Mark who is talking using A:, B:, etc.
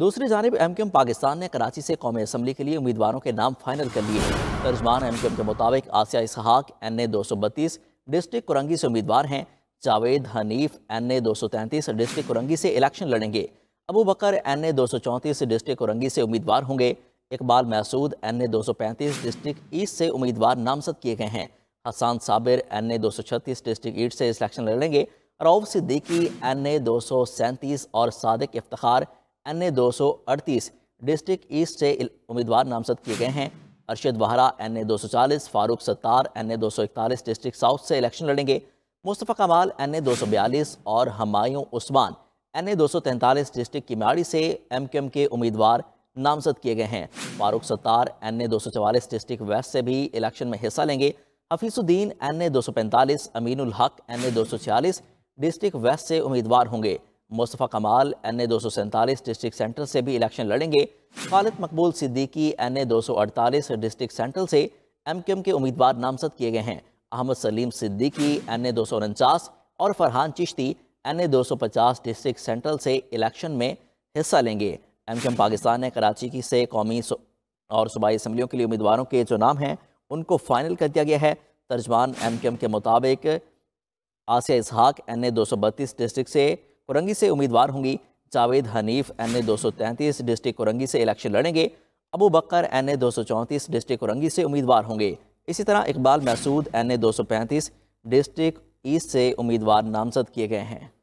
A: दूसरी जानब M Q M Pakistan ने कराची से कौमी असम्बली के लिए उम्मीदवारों के नाम फाइनल कर लिए तर्जमान एम क्यू एम के मुताबिक आसिया इसहाक एन ए दो सौ बत्तीस डिस्ट्रिक्ट कुरंगी से उम्मीदवार हैं जावेद हनीफ एन ए दो सौ तैंतीस डिस्ट्रिक्ट कुरंगी से इलेक्शन लड़ेंगे अबू बकर एन ए दो सौ चौंतीस डिस्ट्रिक्ट कुरंगी से उम्मीदवार होंगे इकबाल मैसूद एन ए दो सौ पैंतीस डिस्ट्रिक्ट ईस्ट से उम्मीदवार नामजद किए गए हैं हसान साबिर एन ए दो सौ छत्तीस डिस्ट्रिक्ट ईस्ट से इलेक्शन लड़ेंगे रऊफ सिद्दीकी एन ए दो सौ सैंतीस और सदक इफ्तार अन्य 238 डिस्ट्रिक्ट ईस्ट से उम्मीदवार नामजद किए गए हैं अरशद वहरा एन ए दो सौ चालीस फारूक सत्तार एन ए दो सौ इकतालीस डिस्ट्रिक्ट साउथ से इलेक्शन लड़ेंगे मुस्तफ़ा कमाल एन ए दो सौ बयालीस और हमायूं उस्मान एन ए दो सौ तैंतालीस डिस्ट्रिक्ट की माड़ी से एम के एम के उम्मीदवार नामजद किए गए हैं फारूक सत्तार एन ए दो सौ चवालीस डिस्ट्रिक्ट वेस्ट से भी इलेक्शन में हिस्सा लेंगे हफीसुद्दीन एन ए दो सौ पैंतालीस अमीनुल हक एन ए दो सौ छियालीस डिस्ट्रिक्ट वेस्ट से उम्मीदवार होंगे मुस्तफ़ा कमाल एन ए दो सौ सैंतालीस डिस्ट्रिक्ट सेंट्रल से भी इलेक्शन लड़ेंगे खालिद मकबूल सिद्दीकी एन ए दो सौ अड़तालीस डिस्ट्रिक्ट सेंट्रल से एम के एम के उम्मीदवार नामजद किए गए हैं अहमद सलीम सिद्दीकी एन ए दो सौ उनचास और फरहान चिश्ती एन ए दो सौ पचास डिस्ट्रिक्ट सेंट्रल से इलेक्शन में हिस्सा लेंगे एम के एम पाकिस्तान ने कराची की से कौमी और सूबाई असम्बलियों के लिए उम्मीदवारों के जो नाम हैं उनको फाइनल कर दिया गया है तर्जमान एम के एम के मुताबिक आसिया इसहाक एन ए दो सौ बत्तीस डिस्ट्रिक्ट से कुरंगी से उम्मीदवार होंगी जावेद हनीफ एन ए दो डिस्ट्रिक्ट कुरंगी से इलेक्शन लड़ेंगे अबू बकर एन ए दो डिस्ट्रिक्ट कुरंगी से उम्मीदवार होंगे इसी तरह इकबाल मसूद एन ए दो डिस्ट्रिक्ट ईस्ट से उम्मीदवार नामजद किए गए हैं